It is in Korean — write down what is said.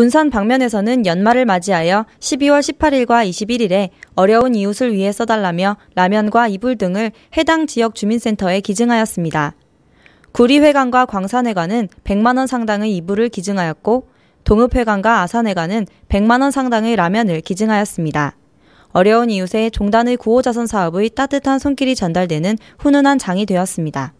군산 방면에서는 연말을 맞이하여 12월 18일과 21일에 어려운 이웃을 위해 써달라며 라면과 이불 등을 해당 지역 주민센터에 기증하였습니다. 구리회관과 광산회관은 100만원 상당의 이불을 기증하였고, 동읍회관과 아산회관은 100만원 상당의 라면을 기증하였습니다. 어려운 이웃에 종단의 구호자선 사업의 따뜻한 손길이 전달되는 훈훈한 장이 되었습니다.